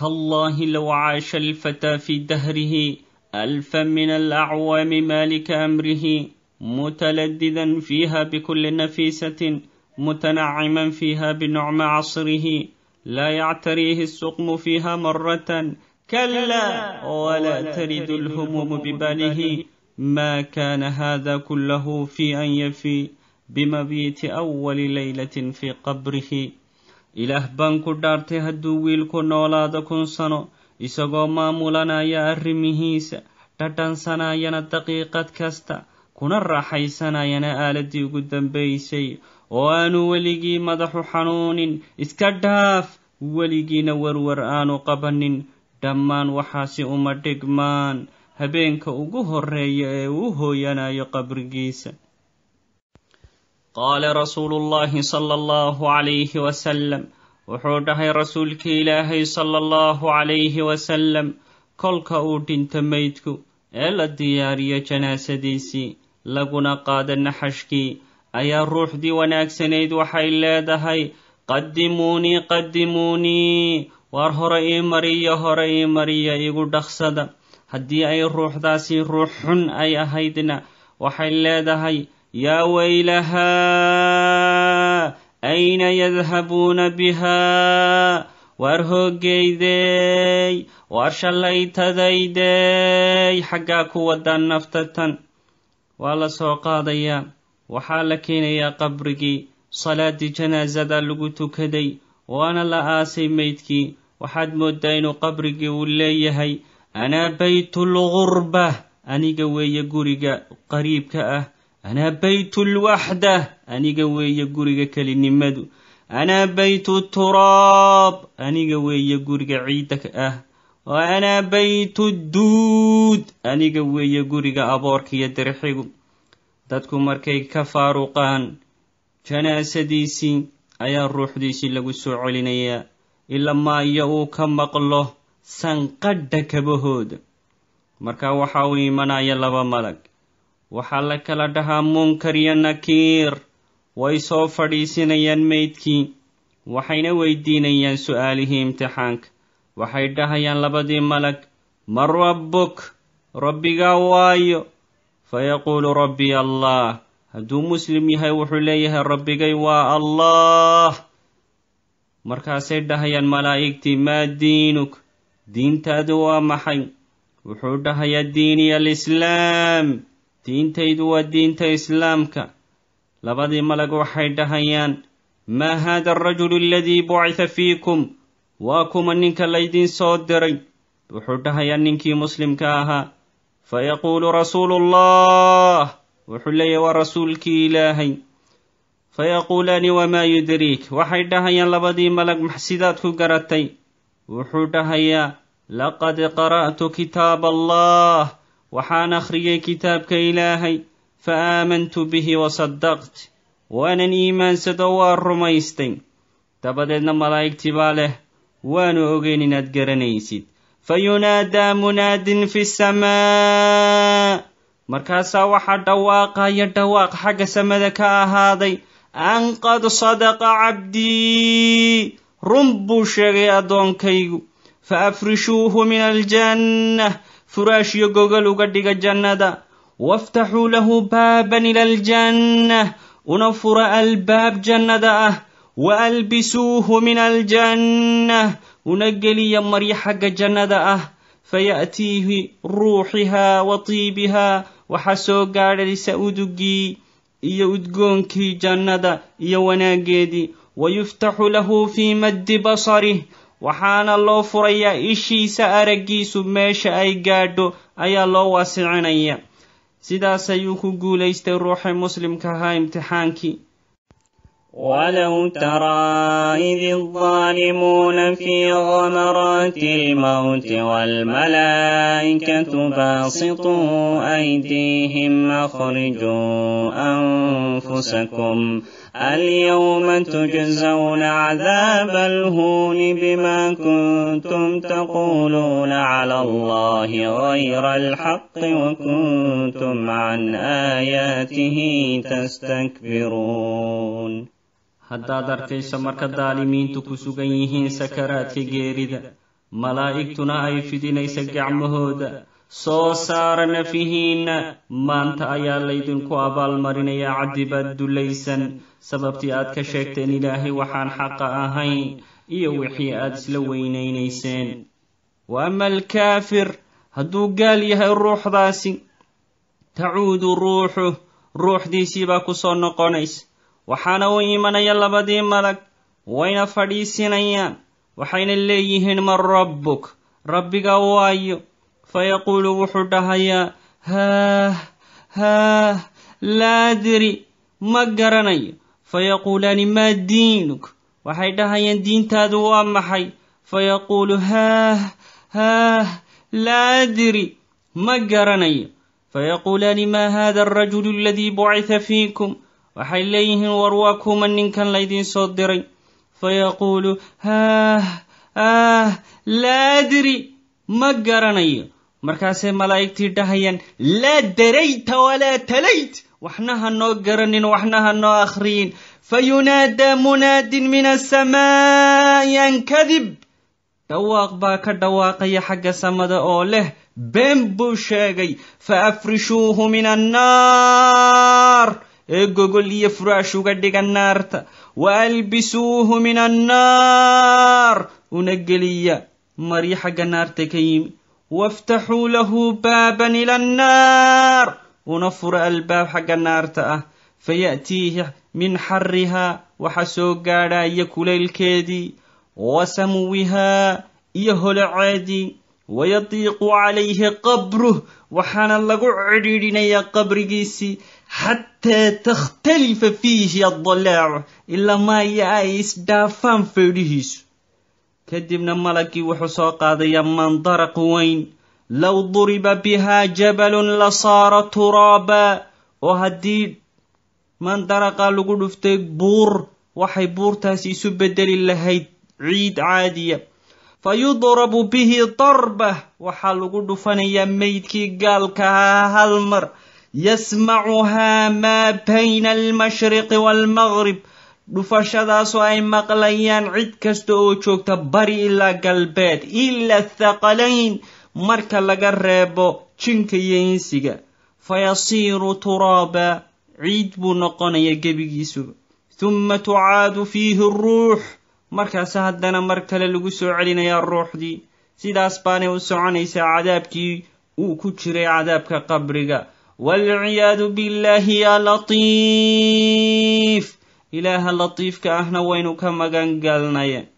تالله لو عاش الفتى في دهره ألفا من الأعوام مالك أمره متلددا فيها بكل نفيسة متنعما فيها بنعم عصره لا يعتريه السقم فيها مرة كلا ولا ترد الهموم بباله ما كان هذا كله في أن يفي بمبيت أول ليلة في قبره ilaah baan ku dhaartay hadduu wiilku noolaado kun sano isagoo maamulanaya arrimihiisa dhadhansanayana daqiiqad kasta kuna raaxaysanayana aaladii ugu dambaysay oo aanu weligii madaxu xanuunin iska dhaaf weligiina warwar aanu qabanin dhammaan waxaasi uma dhigmaan habeenka ugu horreeya ee uu hooyanayo qabrigiisa qaala rasuulu llaahi sala allahu calayhi wasalam wuxuu dhahay rasuulkii ilaahay sala allahu calayhi wasalam kolka uu dhinto maydku ee la diyaariyo janaasadiisii laguna qaada naxashkii ayaa ruuxdii wanaagsanayd waxay leedahay qadimuunii qaddimuunii waar hore ii mariyo hore ii mariyo igu dhaqsada haddii ay ruuxdaasi ruux xun ay ahaydna waxay leedahay يا ويلها أين يذهبون بها warhoogeydeey warshallaytadaydey xaggaa ku waddaan naftatan waa la soo qaadayaa waxaa la keenayaa qabrigii salaaddii janaasada lagu tukaday waana la aasay meydkii waxaad mooddaa inuu qabrigii uu leeyahay anaa baytulgurba aniga weeye guriga qariibka ah anaa baytu lwaxda aniga weeye guriga kelinimadu anaa baytu turaab aniga weeye guriga ciidda ah oo anaa baytu duud aniga weeye guriga aboorka iyo dirxigu dadku markay ka faaruqaan janaasadiisii ayaa ruuxdiisii lagu soo celinayaa ilamaa iyo uu ka maqlo sanqadha kabahooda markaa waxa uu imanaya laba malag waxaa la kala dhahaa munkar iyo nakiir way soo fadhiisinayaan meydkii waxayna weydiinayaan su-aalihii imtixaanka waxay dhahayaan labadii malag man rabbuk rabbigaa waayo fa yaquulu rabbiy allah hadduu muslim yahay wuxuu leeyahay rabbigay waa allah markaasay dhahayaan malaa'igtii maa diinuk diintaadu waa maxay wuxuu dhahayaa diiniy alislaam diintaydu waa diinta islaamka labadii malag waxay dhahayaan maa haada arajulu aladii bucitha fiikum waa kuma ninka laydin soo diray wuxuu dhahayaa ninkii muslimka ahaa fayaquulu rasuulu ullah wuxuu leeyahy waa rasuulkii ilaahay fayaquulaani wamaa yudriik waxay dhahayaan labadii malag maxsidaad ku garatay wuxuu dhahayaa laqad qara'tu kitaab allah waxaan akhriyey kitaabka ilaahay fa aamantu bihi wasaddaqt waanan iimaansadoo waa rumaystay dabadeedna malaa'igtii baa leh waanu ogeyn inaad garanaysid fa yunaadaa munaadin fi samaa markaasaa waxaa dhawaaqaya dhawaaq xagga samada ka ahaaday an qad sadaqa cabdii run buu sheegay addoonkaygu fa afrishuuhu min aljanna furaashiyo gogol uga dhiga jannada waftaxuu lahu baaban ila aljanna una fura albaab jannada ah wa albisuuhu min aljanna una geliya maryo xagga jannada ah fayaatiihi ruuxihaa wa tiibihaa waxaa soo gaadhaysa udugii iyo udgoonkii jannada iyo wanaaggeedii wayuftaxu lahu fii maddi basarih waxaana loo furayaa ishiisa araggiisu meesha ay gaadho ayaa loo waasicinaya sidaas ayuu ku guulaystay ruuxii muslimka ahaa imtixaankii ولو ترى إذ الظالمون في غمرات الموت والملائكة باسطوا أيديهم أخرجوا أنفسكم اليوم تجزون عذاب الهون بما كنتم تقولون على الله غير الحق وكنتم عن آياته تستكبرون haddaad arkayso marka daalimiintu ku sugan yihiin sakaraadka geerida malaa'igtuna ay fidinaysa gacmahooda soo saara nafihiinna maanta ayaa laydinku abaalmarinayaa caddibaad dullaysan sababtii aad ka sheegteen ilaahay waxaan xaqa ahayn iyo wixii aad isla weynaynayseen wa ama alkaafir hadduu gaal yahay ruuxdaasi tacuudu ruuxu ruuxdiisiibaa ku soo noqonaysa waxaana u imanaya labadii malag wayna fadhiisinayaan waxayna leeyihiin man rabbuk rabbiga waayo fayaquulu wuxuu dhahayaa haah haah laa adri ma garanayo fayaquulaani maa diinuk waxay dhahayaan diintaadu waa maxay fayaquulu haah haah laa adri ma garanayo fayaquulaani maa haada alrajulu aladii bucitha fiikum waxay leeyihiin warwaa kuma ninkan laydiin soo diray fayaquulu haah ah laa adri ma garanayo markaasay malaa'igtii dhahayaan laa darayta walaa talayt waxna ha noo garanin waxna ha noo akhriyin fayunaadaa munaadin min asamaa'i an kadib dhawaaq baa ka dhawaaqaya xagga samada oo leh been buu sheegay fa afrishuuhu min annaar iyo furaash uga dhiga naarta wa albisuuhu min annaar una geliya marii xagga naarta ka yimi waftaxuu lahu baaban ila annaar una fura albaab xagga naarta ah faya'tiihi min xarrihaa waxaa soo gaadhaaya kulaylkeedii wa samwihaa iyo holaceedii wayadiiqu calayhi qabruh waxaana lagu cidhiidhinayaa qabrigiisii xataa takhtalifa fiihi addalaacu ilaa maaya ay isdhaafaan feedhihiisu kadibna malaggii wuxuu soo qaadayaa mandaraq weyn low duriba bihaa jabalun la saara turaabaa oo haddii mandaraqa lagu dhuftay buur waxay buurtaasi isu beddeli lahayd ciid caadiya fayudrabu bihi darbah waxaa lagu dhufanayaa meydkii gaalkahaa hal mar yasmacuhaa maa bayna almashriqi waalmaqrib dhufashadaasoo ay maqlayaan cid kasta oo joogta bari ilaa galbeed ila athaqalayn marka laga reebo jinka iyo insiga fayasiiru turaaba ciid buu noqonayaa gebigiisuba humma tucaadu fiihi ruux markaase haddana mar kale lagu soo celinayaa ruuxdii sidaas baanay u soconaysaa cadaabkii uu ku jiray cadaabka qabriga waalciyaadu billaahi yaa latiif ilaaha latiifka ahna waynu ka magan